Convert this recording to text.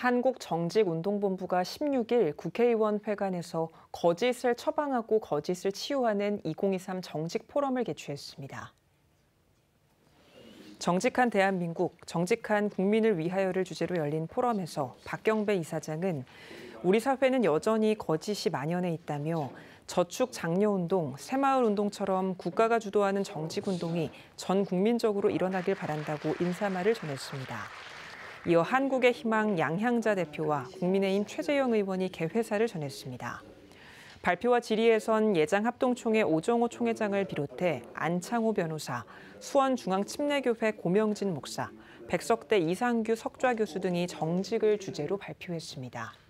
한국정직운동본부가 16일 국회의원 회관에서 거짓을 처방하고 거짓을 치유하는 2023 정직 포럼을 개최했습니다. 정직한 대한민국, 정직한 국민을 위하여를 주제로 열린 포럼에서 박경배 이사장은 우리 사회는 여전히 거짓이 만연해 있다며 저축 장려운동, 새마을운동처럼 국가가 주도하는 정직운동이 전 국민적으로 일어나길 바란다고 인사말을 전했습니다. 이어 한국의 희망 양향자 대표와 국민의힘 최재영 의원이 개회사를 전했습니다. 발표와 질의에선 예장 합동총회 오정호 총회장을 비롯해 안창호 변호사, 수원중앙침례교회 고명진 목사, 백석대 이상규 석좌 교수 등이 정직을 주제로 발표했습니다.